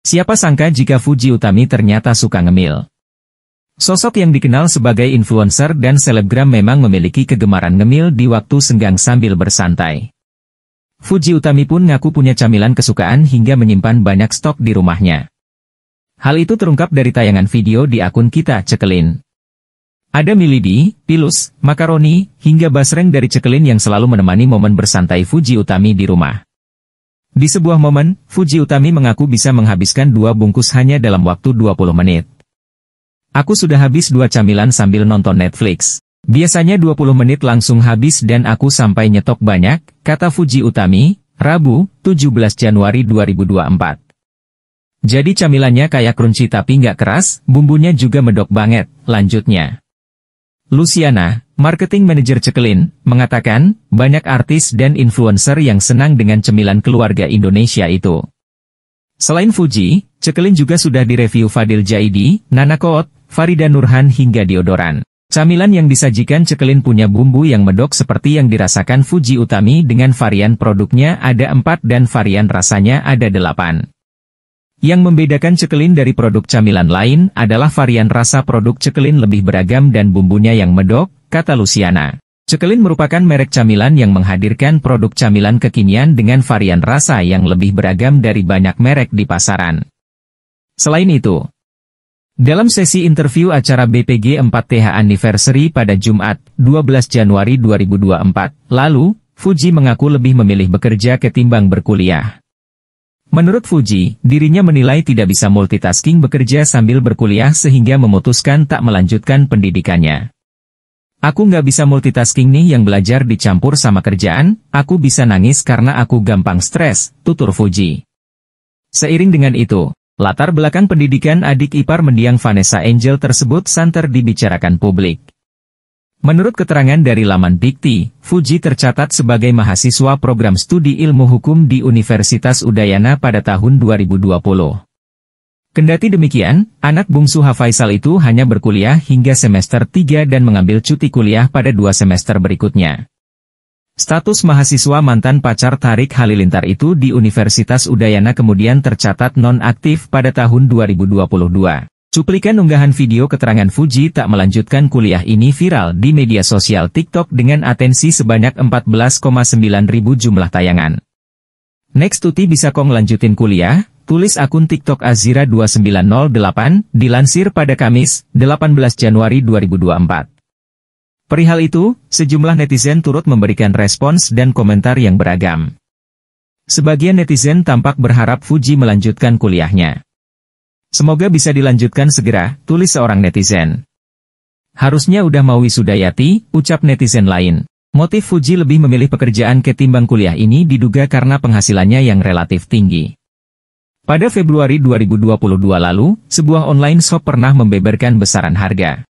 Siapa sangka jika Fuji Utami ternyata suka ngemil. Sosok yang dikenal sebagai influencer dan selebgram memang memiliki kegemaran ngemil di waktu senggang sambil bersantai. Fuji Utami pun ngaku punya camilan kesukaan hingga menyimpan banyak stok di rumahnya. Hal itu terungkap dari tayangan video di akun kita Cekelin. Ada milidi, pilus, makaroni, hingga basreng dari Cekelin yang selalu menemani momen bersantai Fuji Utami di rumah. Di sebuah momen, Fuji Utami mengaku bisa menghabiskan dua bungkus hanya dalam waktu 20 menit. Aku sudah habis dua camilan sambil nonton Netflix. Biasanya 20 menit langsung habis dan aku sampai nyetok banyak, kata Fuji Utami, Rabu, 17 Januari 2024. Jadi camilannya kayak crunchy tapi nggak keras, bumbunya juga medok banget, lanjutnya. Luciana, Marketing Manager Cekelin mengatakan, banyak artis dan influencer yang senang dengan cemilan keluarga Indonesia itu. Selain Fuji, Cekelin juga sudah direview Fadil Jaidi, Nana Koot, Farida Nurhan hingga Diodoran. Camilan yang disajikan Cekelin punya bumbu yang medok seperti yang dirasakan Fuji Utami dengan varian produknya ada 4 dan varian rasanya ada 8. Yang membedakan cekelin dari produk camilan lain adalah varian rasa produk cekelin lebih beragam dan bumbunya yang medok, kata Luciana. Cekelin merupakan merek camilan yang menghadirkan produk camilan kekinian dengan varian rasa yang lebih beragam dari banyak merek di pasaran. Selain itu, dalam sesi interview acara BPG 4TH Anniversary pada Jumat, 12 Januari 2024, lalu, Fuji mengaku lebih memilih bekerja ketimbang berkuliah. Menurut Fuji, dirinya menilai tidak bisa multitasking bekerja sambil berkuliah sehingga memutuskan tak melanjutkan pendidikannya. Aku nggak bisa multitasking nih yang belajar dicampur sama kerjaan, aku bisa nangis karena aku gampang stres, tutur Fuji. Seiring dengan itu, latar belakang pendidikan adik ipar mendiang Vanessa Angel tersebut santer dibicarakan publik. Menurut keterangan dari laman Dikti, Fuji tercatat sebagai mahasiswa program studi ilmu hukum di Universitas Udayana pada tahun 2020. Kendati demikian, anak bungsu Hafaisal itu hanya berkuliah hingga semester 3 dan mengambil cuti kuliah pada dua semester berikutnya. Status mahasiswa mantan pacar Tarik Halilintar itu di Universitas Udayana kemudian tercatat non-aktif pada tahun 2022. Cuplikan unggahan video keterangan Fuji tak melanjutkan kuliah ini viral di media sosial TikTok dengan atensi sebanyak 14,9 ribu jumlah tayangan. Next Tuti bisa kong lanjutin kuliah, Tulis akun TikTok Azira 2908, dilansir pada Kamis, 18 Januari 2024. Perihal itu, sejumlah netizen turut memberikan respons dan komentar yang beragam. Sebagian netizen tampak berharap Fuji melanjutkan kuliahnya. Semoga bisa dilanjutkan segera, tulis seorang netizen. Harusnya udah mau wisudayati, ucap netizen lain. Motif Fuji lebih memilih pekerjaan ketimbang kuliah ini diduga karena penghasilannya yang relatif tinggi. Pada Februari 2022 lalu, sebuah online shop pernah membeberkan besaran harga.